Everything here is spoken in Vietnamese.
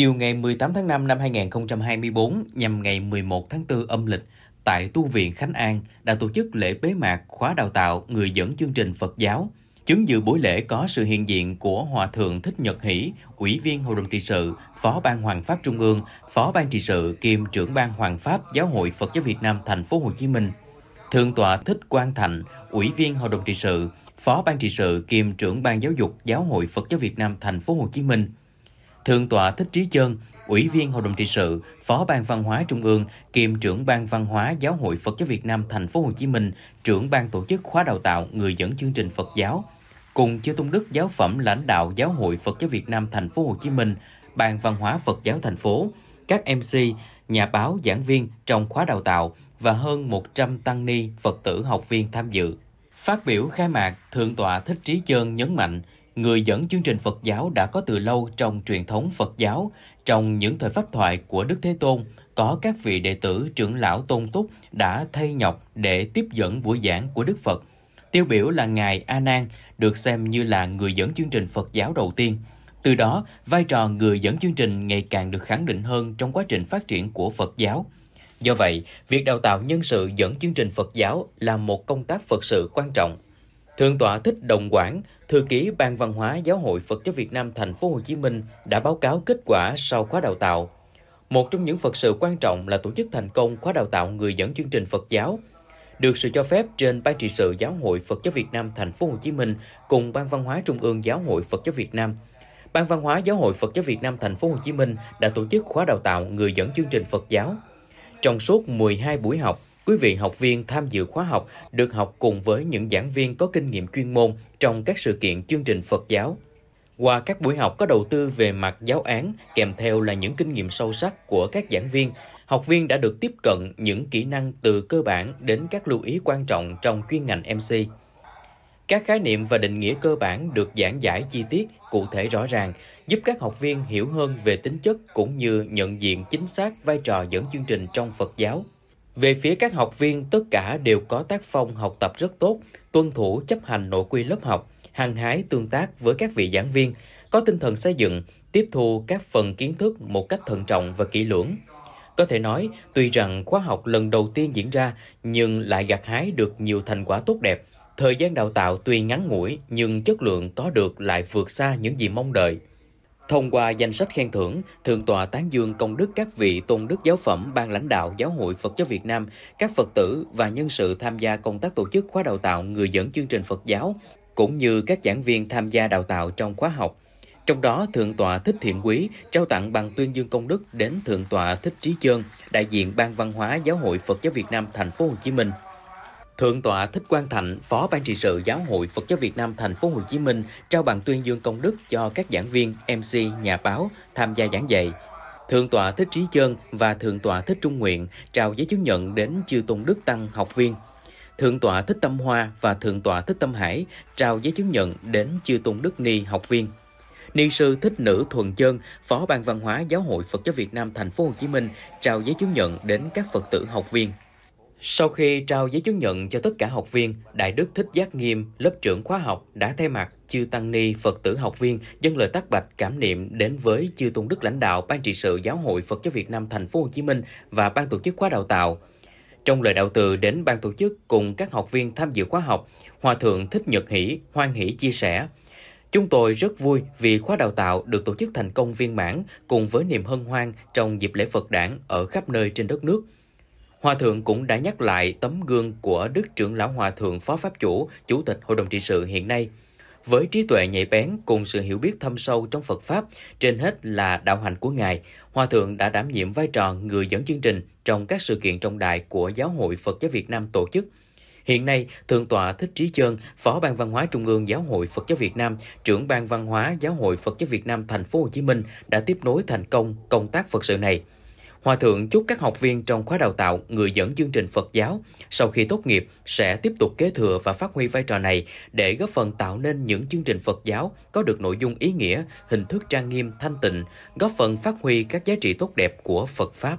Chiều ngày 18 tháng 5 năm 2024 nhằm ngày 11 tháng 4 âm lịch, tại Tu viện Khánh An đã tổ chức lễ bế mạc khóa đào tạo người dẫn chương trình Phật giáo. Chứng dự buổi lễ có sự hiện diện của Hòa Thượng Thích Nhật Hỷ, Ủy viên Hội đồng trị sự, Phó Ban Hoàng Pháp Trung ương, Phó Ban trị sự kiêm trưởng Ban Hoàng Pháp Giáo hội Phật giáo Việt Nam thành phố Hồ Chí Minh, Thượng tọa Thích Quang Thành, Ủy viên Hội đồng trị sự, Phó Ban trị sự kiêm trưởng Ban Giáo dục Giáo hội Phật giáo Việt Nam thành phố Hồ Chí Minh, Thượng tọa Thích Trí Chơn, Ủy viên Hội đồng trị sự, Phó ban Văn hóa Trung ương, kiêm trưởng ban Văn hóa Giáo hội Phật giáo Việt Nam thành phố Hồ Chí Minh, trưởng ban tổ chức khóa đào tạo người dẫn chương trình Phật giáo, cùng chư tôn đức giáo phẩm lãnh đạo Giáo hội Phật giáo Việt Nam thành phố Hồ Chí Minh, ban Văn hóa Phật giáo thành phố, các MC, nhà báo, giảng viên trong khóa đào tạo và hơn 100 tăng ni, Phật tử học viên tham dự. Phát biểu khai mạc, Thượng tọa Thích Trí Chơn nhấn mạnh, người dẫn chương trình Phật giáo đã có từ lâu trong truyền thống Phật giáo. Trong những thời pháp thoại của Đức Thế Tôn, có các vị đệ tử trưởng lão tôn túc đã thay nhọc để tiếp dẫn buổi giảng của Đức Phật. Tiêu biểu là Ngài A Nan được xem như là người dẫn chương trình Phật giáo đầu tiên. Từ đó, vai trò người dẫn chương trình ngày càng được khẳng định hơn trong quá trình phát triển của Phật giáo. Do vậy, việc đào tạo nhân sự dẫn chương trình Phật giáo là một công tác Phật sự quan trọng Thượng tọa Thích Đồng Quảng, thư ký Ban Văn hóa Giáo hội Phật giáo Việt Nam thành phố Hồ Chí Minh đã báo cáo kết quả sau khóa đào tạo. Một trong những Phật sự quan trọng là tổ chức thành công khóa đào tạo người dẫn chương trình Phật giáo, được sự cho phép trên Ban trị sự Giáo hội Phật giáo Việt Nam thành phố Hồ Chí Minh cùng Ban Văn hóa Trung ương Giáo hội Phật giáo Việt Nam. Ban Văn hóa Giáo hội Phật giáo Việt Nam thành phố Hồ Chí Minh đã tổ chức khóa đào tạo người dẫn chương trình Phật giáo. Trong suốt 12 buổi học, quý vị học viên tham dự khóa học được học cùng với những giảng viên có kinh nghiệm chuyên môn trong các sự kiện chương trình Phật giáo. Qua các buổi học có đầu tư về mặt giáo án kèm theo là những kinh nghiệm sâu sắc của các giảng viên, học viên đã được tiếp cận những kỹ năng từ cơ bản đến các lưu ý quan trọng trong chuyên ngành MC. Các khái niệm và định nghĩa cơ bản được giảng giải chi tiết, cụ thể rõ ràng, giúp các học viên hiểu hơn về tính chất cũng như nhận diện chính xác vai trò dẫn chương trình trong Phật giáo. Về phía các học viên, tất cả đều có tác phong học tập rất tốt, tuân thủ chấp hành nội quy lớp học, hăng hái tương tác với các vị giảng viên, có tinh thần xây dựng, tiếp thu các phần kiến thức một cách thận trọng và kỹ lưỡng. Có thể nói, tuy rằng khóa học lần đầu tiên diễn ra nhưng lại gặt hái được nhiều thành quả tốt đẹp. Thời gian đào tạo tuy ngắn ngủi nhưng chất lượng có được lại vượt xa những gì mong đợi. Thông qua danh sách khen thưởng, Thượng tọa Tán Dương công đức các vị tôn đức giáo phẩm, ban lãnh đạo Giáo hội Phật giáo Việt Nam, các Phật tử và nhân sự tham gia công tác tổ chức khóa đào tạo người dẫn chương trình Phật giáo, cũng như các giảng viên tham gia đào tạo trong khóa học. Trong đó, Thượng tọa Thích Thiện Quý trao tặng bằng tuyên dương công đức đến Thượng tọa Thích Trí Chơn, đại diện Ban Văn hóa Giáo hội Phật giáo Việt Nam thành phố Hồ Chí Minh. Thượng tọa Thích Quang Thạnh, Phó Ban trị sự Giáo hội Phật giáo Việt Nam Thành phố Hồ Chí Minh trao bằng tuyên dương công đức cho các giảng viên, MC, nhà báo tham gia giảng dạy. Thượng tọa Thích Trí Chơn và Thượng tọa Thích Trung Nguyện trao giấy chứng nhận đến chư tôn đức tăng học viên. Thượng tọa Thích Tâm Hoa và Thượng tọa Thích Tâm Hải trao giấy chứng nhận đến chư tôn đức ni học viên. Ni sư Thích Nữ Thuần Chơn, Phó Ban Văn hóa Giáo hội Phật giáo Việt Nam Thành phố Hồ Chí Minh trao giấy chứng nhận đến các Phật tử học viên. Sau khi trao giấy chứng nhận cho tất cả học viên, Đại Đức Thích Giác Nghiêm, lớp trưởng khóa học đã thay mặt chư tăng ni Phật tử học viên dân lời tác bạch cảm niệm đến với chư tôn đức lãnh đạo ban trị sự Giáo hội Phật giáo Việt Nam thành phố Hồ Chí Minh và ban tổ chức khóa đào tạo. Trong lời đạo từ đến ban tổ chức cùng các học viên tham dự khóa học, Hòa thượng Thích Nhật Hỷ hoan hỷ chia sẻ: Chúng tôi rất vui vì khóa đào tạo được tổ chức thành công viên mãn cùng với niềm hân hoan trong dịp lễ Phật đản ở khắp nơi trên đất nước. Hòa thượng cũng đã nhắc lại tấm gương của Đức trưởng lão Hòa thượng Phó Pháp Chủ, Chủ tịch Hội đồng trị sự hiện nay. Với trí tuệ nhạy bén cùng sự hiểu biết thâm sâu trong Phật Pháp, trên hết là đạo hành của Ngài, Hòa Thượng đã đảm nhiệm vai trò người dẫn chương trình trong các sự kiện trọng đại của Giáo hội Phật giáo Việt Nam tổ chức. Hiện nay, Thượng tọa Thích Trí Chơn, Phó Ban Văn hóa Trung ương Giáo hội Phật giáo Việt Nam, trưởng Ban Văn hóa Giáo hội Phật giáo Việt Nam Thành phố Hồ Chí Minh đã tiếp nối thành công công tác Phật sự này. Hòa thượng chúc các học viên trong khóa đào tạo người dẫn chương trình Phật giáo sau khi tốt nghiệp sẽ tiếp tục kế thừa và phát huy vai trò này để góp phần tạo nên những chương trình Phật giáo có được nội dung ý nghĩa, hình thức trang nghiêm, thanh tịnh, góp phần phát huy các giá trị tốt đẹp của Phật Pháp.